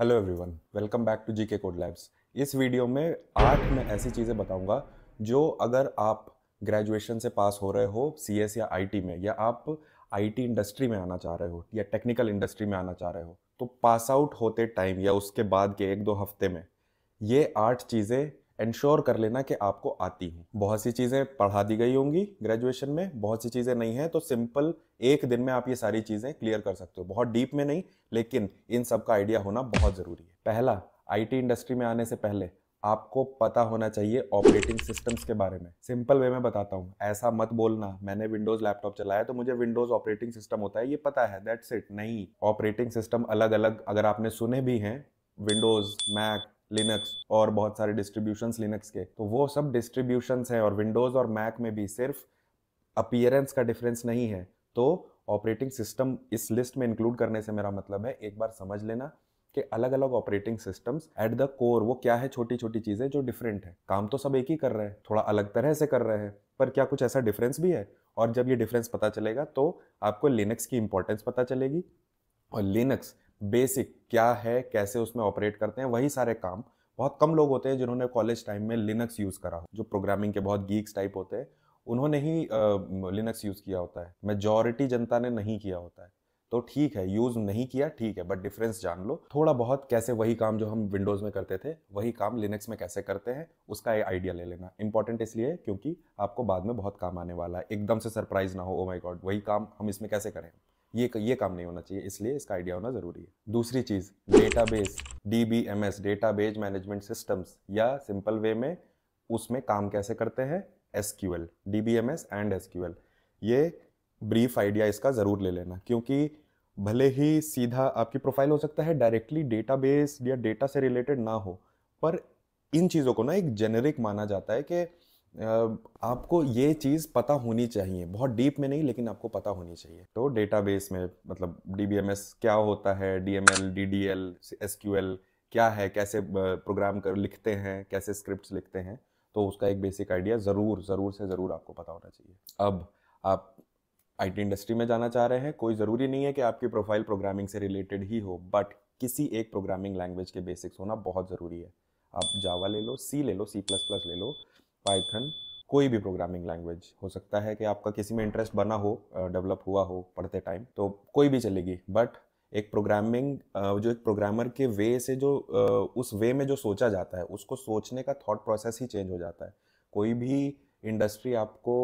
hello everyone welcome back to GK code labs इस video में आठ मैं ऐसी चीज़ें बताऊंगा जो अगर आप ग्रेजुएशन से पास हो रहे हो सीएस या आईटी में या आप आईटी इंडस्ट्री में आना चाह रहे हो या टेक्निकल इंडस्ट्री में आना चाह रहे हो तो पास आउट होते टाइम या उसके बाद के एक दो हफ्ते में ये आठ चीज़ें इंश्योर कर लेना कि आपको आती हूँ बहुत सी चीज़ें पढ़ा दी गई होंगी ग्रेजुएशन में बहुत सी चीज़ें नहीं हैं तो सिंपल एक दिन में आप ये सारी चीज़ें क्लियर कर सकते हो बहुत डीप में नहीं लेकिन इन सब का आइडिया होना बहुत ज़रूरी है पहला आई इंडस्ट्री में आने से पहले आपको पता होना चाहिए ऑपरेटिंग सिस्टम्स के बारे में सिंपल वे में बताता हूँ ऐसा मत बोलना मैंने विंडोज लैपटॉप चलाया तो मुझे विंडोज ऑपरेटिंग सिस्टम होता है ये पता है दैट्स इट नहीं ऑपरेटिंग सिस्टम अलग अलग अगर आपने सुने भी हैं विंडोज मैक लिनक्स और बहुत सारे डिस्ट्रीब्यूशंस लिनक्स के तो वो सब डिस्ट्रीब्यूशंस हैं और विंडोज़ और मैक में भी सिर्फ अपियरेंस का डिफरेंस नहीं है तो ऑपरेटिंग सिस्टम इस लिस्ट में इंक्लूड करने से मेरा मतलब है एक बार समझ लेना कि अलग अलग operating systems at the core वो क्या है छोटी छोटी चीज़ें जो डिफरेंट है काम तो सब एक ही कर रहे हैं थोड़ा अलग तरह से कर रहे हैं पर क्या कुछ ऐसा डिफरेंस भी है और जब ये डिफरेंस पता चलेगा तो आपको लिनक्स की इंपॉर्टेंस पता चलेगी और लिनक्स बेसिक क्या है कैसे उसमें ऑपरेट करते हैं वही सारे काम बहुत कम लोग होते हैं जिन्होंने कॉलेज टाइम में लिनक्स यूज़ करा हो जो प्रोग्रामिंग के बहुत गीक्स टाइप होते हैं उन्होंने ही लिनक्स यूज़ किया होता है मेजॉरिटी जनता ने नहीं किया होता है तो ठीक है यूज़ नहीं किया ठीक है बट डिफरेंस जान लो थोड़ा बहुत कैसे वही काम जो हम विंडोज़ में करते थे वही काम लिनक्स में कैसे करते हैं उसका एक आइडिया ले लेना इंपॉर्टेंट इसलिए क्योंकि आपको बाद में बहुत काम आने वाला है एकदम से सरप्राइज ना हो ओ माई गॉड वही काम हम इसमें कैसे करें ये ये काम नहीं होना चाहिए इसलिए इसका आइडिया होना ज़रूरी है दूसरी चीज़ database D B M S database management systems या सिंपल वे में उसमें काम कैसे करते हैं S Q L D B M S and S Q L ये ब्रीफ आइडिया इसका ज़रूर ले लेना क्योंकि भले ही सीधा आपकी प्रोफाइल हो सकता है डायरेक्टली डेटा बेस या डेटा से रिलेटेड ना हो पर इन चीज़ों को ना एक जेनरिक माना जाता है कि आपको ये चीज़ पता होनी चाहिए बहुत डीप में नहीं लेकिन आपको पता होनी चाहिए तो डेटाबेस में मतलब डी क्या होता है एस क्यू एल क्या है कैसे प्रोग्राम कर लिखते हैं कैसे स्क्रिप्ट लिखते हैं तो उसका एक बेसिक आइडिया ज़रूर ज़रूर से ज़रूर आपको पता होना चाहिए अब आप आईटी इंडस्ट्री में जाना चाह रहे हैं कोई ज़रूरी नहीं है कि आपकी प्रोफाइल प्रोग्रामिंग से रिलेटेड ही हो बट किसी एक प्रोग्रामिंग लैंग्वेज के बेसिक्स होना बहुत ज़रूरी है आप जावा ले लो सी ले लो सी प्लस प्लस ले लो पाइथन कोई भी प्रोग्रामिंग लैंग्वेज हो सकता है कि आपका किसी में इंटरेस्ट बना हो डेवलप हुआ हो पढ़ते टाइम तो कोई भी चलेगी बट एक प्रोग्रामिंग जो एक प्रोग्रामर के वे से जो उस वे में जो सोचा जाता है उसको सोचने का थॉट प्रोसेस ही चेंज हो जाता है कोई भी इंडस्ट्री आपको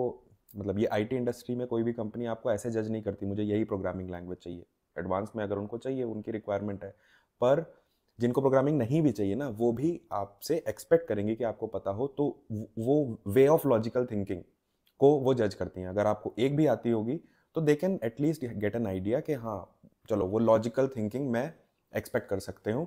मतलब ये आईटी इंडस्ट्री में कोई भी कंपनी आपको ऐसे जज नहीं करती मुझे यही प्रोग्रामिंग लैंग्वेज चाहिए एडवांस में अगर उनको चाहिए उनकी रिक्वायरमेंट है पर जिनको प्रोग्रामिंग नहीं भी चाहिए ना वो भी आपसे एक्सपेक्ट करेंगे कि आपको पता हो तो वो वे ऑफ लॉजिकल थिंकिंग को वो जज करती हैं अगर आपको एक भी आती होगी तो they can at least get an idea कि हाँ चलो वो लॉजिकल थिंकिंग मैं एक्सपेक्ट कर सकते हूँ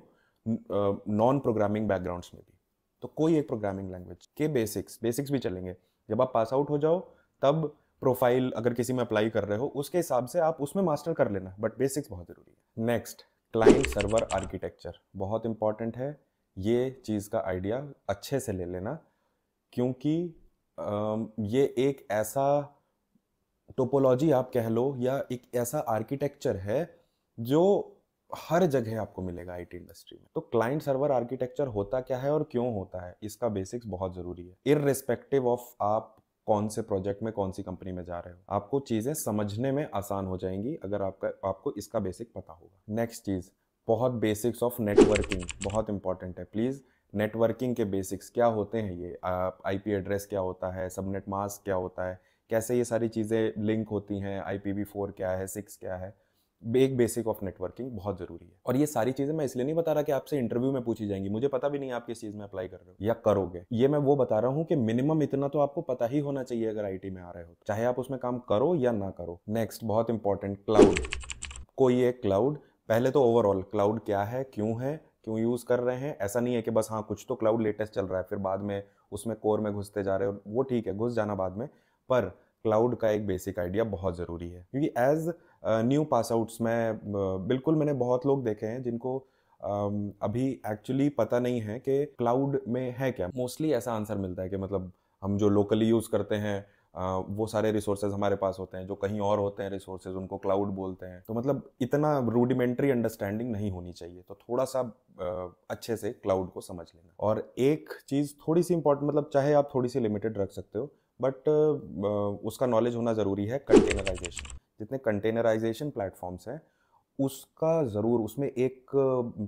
नॉन प्रोग्रामिंग बैकग्राउंड्स में भी तो कोई एक प्रोग्रामिंग लैंग्वेज के बेसिक्स बेसिक्स भी चलेंगे जब आप पास आउट हो जाओ तब प्रोफाइल अगर किसी में अप्लाई कर रहे हो उसके हिसाब से आप उसमें मास्टर कर लेना बट बेसिक्स बहुत ज़रूरी है नेक्स्ट क्लाइंट सर्वर आर्किटेक्चर बहुत इंपॉर्टेंट है ये चीज़ का आइडिया अच्छे से ले लेना क्योंकि ये एक ऐसा टोपोलॉजी आप कह लो या एक ऐसा आर्किटेक्चर है जो हर जगह आपको मिलेगा आईटी इंडस्ट्री में तो क्लाइंट सर्वर आर्किटेक्चर होता क्या है और क्यों होता है इसका बेसिक्स बहुत ज़रूरी है इर ऑफ आप कौन से प्रोजेक्ट में कौन सी कंपनी में जा रहे हो आपको चीज़ें समझने में आसान हो जाएंगी अगर आपका आपको इसका बेसिक पता होगा नेक्स्ट चीज़ बहुत बेसिक्स ऑफ नेटवर्किंग बहुत इंपॉर्टेंट है प्लीज़ नेटवर्किंग के बेसिक्स क्या होते हैं ये आई पी एड्रेस क्या होता है सबनेट मास्क क्या होता है कैसे ये सारी चीज़ें लिंक होती हैं आई पी वी फोर क्या है सिक्स क्या है एक बेसिक ऑफ नेटवर्किंग बहुत जरूरी है और ये सारी चीजें मैं इसलिए नहीं बता रहा कि आपसे इंटरव्यू में पूछी जाएंगी मुझे पता भी नहीं आप किस चीज में अप्लाई कर रहे हो या करोगे ये मैं वो बता रहा हूँ कि मिनिमम इतना तो आपको पता ही होना चाहिए अगर आई में आ रहे हो चाहे आप उसमें काम करो या ना करो नेक्स्ट बहुत इंपॉर्टेंट क्लाउड कोई एक क्लाउड पहले तो ओवरऑल क्लाउड क्या है क्यों है क्यों यूज़ कर रहे हैं ऐसा नहीं है कि बस हाँ कुछ तो क्लाउड लेटेस्ट चल रहा है फिर बाद में उसमें कोर में घुसते जा रहे हो वो ठीक है घुस जाना बाद में पर क्लाउड का एक बेसिक आइडिया बहुत ज़रूरी है क्योंकि एज न्यू पास आउट्स में बिल्कुल मैंने बहुत लोग देखे हैं जिनको अभी एक्चुअली पता नहीं है कि क्लाउड में है क्या मोस्टली ऐसा आंसर मिलता है कि मतलब हम जो लोकली यूज़ करते हैं वो सारे रिसोर्सेज हमारे पास होते हैं जो कहीं और होते हैं रिसोर्सेज उनको क्लाउड बोलते हैं तो मतलब इतना रूडिमेंट्री अंडरस्टैंडिंग नहीं होनी चाहिए तो थोड़ा सा अच्छे से क्लाउड को समझ लेना और एक चीज़ थोड़ी सी इंपॉर्टेंट मतलब चाहे आप थोड़ी सी लिमिटेड रख सकते हो बट उसका नॉलेज होना ज़रूरी है कंटेनराइजेशन जितने कंटेनराइजेशन प्लेटफॉर्म्स हैं उसका ज़रूर उसमें एक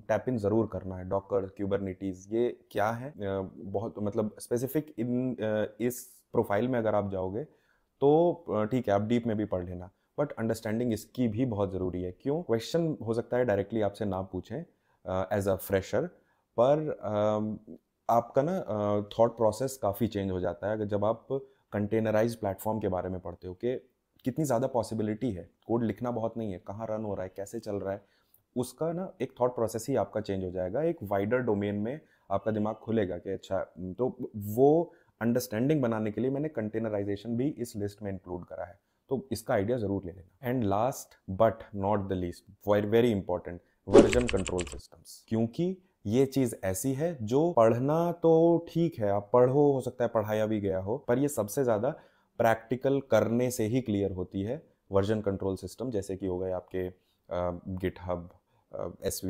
टैप इन ज़रूर करना है डॉकर क्यूबरनिटीज़ ये क्या है बहुत मतलब स्पेसिफिक इन इस प्रोफाइल में अगर आप जाओगे तो ठीक है आप डीप में भी पढ़ लेना बट अंडरस्टैंडिंग इसकी भी बहुत ज़रूरी है क्यों क्वेश्चन हो सकता है डायरेक्टली आपसे ना पूछें एज अ फ्रेशर पर uh, आपका ना थॉट प्रोसेस काफ़ी चेंज हो जाता है अगर जब आप कंटेनराइज प्लेटफॉर्म के बारे में पढ़ते हो कि कितनी ज़्यादा पॉसिबिलिटी है कोड लिखना बहुत नहीं है कहाँ रन हो रहा है कैसे चल रहा है उसका ना एक थॉट प्रोसेस ही आपका चेंज हो जाएगा एक वाइडर डोमेन में आपका दिमाग खुलेगा कि अच्छा हम्म, तो वो अंडरस्टैंडिंग बनाने के लिए मैंने कंटेनराइजेशन भी इस लिस्ट में इंक्लूड करा है तो इसका आइडिया ज़रूर ले लेना and last but not the least very important version control systems क्योंकि ये चीज़ ऐसी है जो पढ़ना तो ठीक है आप पढ़ो हो सकता है पढ़ाया भी गया हो पर ये सबसे ज़्यादा प्रैक्टिकल करने से ही क्लियर होती है वर्जन कंट्रोल सिस्टम जैसे कि हो गए आपके गिटहब एस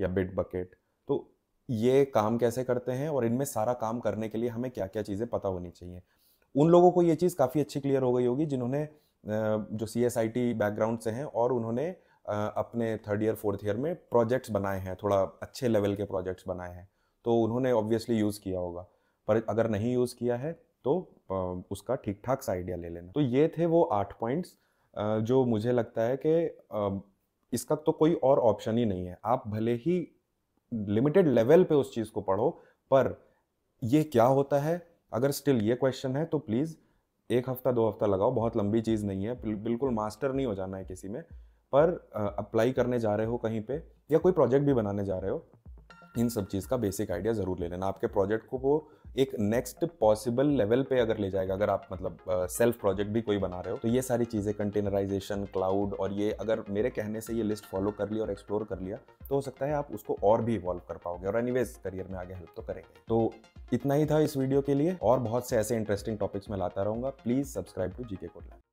या बिट बकेट तो ये काम कैसे करते हैं और इनमें सारा काम करने के लिए हमें क्या क्या चीज़ें पता होनी चाहिए उन लोगों को ये चीज़ काफ़ी अच्छी क्लियर हो गई होगी जिन्होंने जो C S I T background से हैं और उन्होंने अपने थर्ड ईयर फोर्थ ईयर में प्रोजेक्ट्स बनाए हैं थोड़ा अच्छे लेवल के प्रोजेक्ट्स बनाए हैं तो उन्होंने ऑब्वियसली यूज़ किया होगा पर अगर नहीं यूज़ किया है तो उसका ठीक ठाक सा आइडिया ले लेना तो ये थे वो आठ पॉइंट्स जो मुझे लगता है कि इसका तो कोई और ऑप्शन ही नहीं है आप भले ही लिमिटेड लेवल पे उस चीज़ को पढ़ो पर ये क्या होता है अगर स्टिल ये क्वेश्चन है तो प्लीज़ एक हफ्ता दो हफ्ता लगाओ बहुत लंबी चीज़ नहीं है बिल्कुल मास्टर नहीं हो जाना है किसी में पर अप्लाई करने जा रहे हो कहीं पे या कोई प्रोजेक्ट भी बनाने जा रहे हो इन सब चीज़ का बेसिक आइडिया ज़रूर ले लेना आपके प्रोजेक्ट को वो एक नेक्स्ट पॉसिबल लेवल पे अगर ले जाएगा अगर आप मतलब सेल्फ uh, प्रोजेक्ट भी कोई बना रहे हो तो ये सारी चीज़ें कंटेनराइजेशन क्लाउड और ये अगर मेरे कहने से ये लिस्ट फॉलो कर लिया और एक्सप्लोर कर लिया तो हो सकता है आप उसको और भी इवॉल्व कर पाओगे और एनी करियर में आगे हेल्प तो करेंगे तो इतना ही था इस वीडियो के लिए और बहुत से ऐसे इंटरेस्टिंग टॉपिक्स में लाता रहूँगा प्लीज़ सब्सक्राइब टू जी के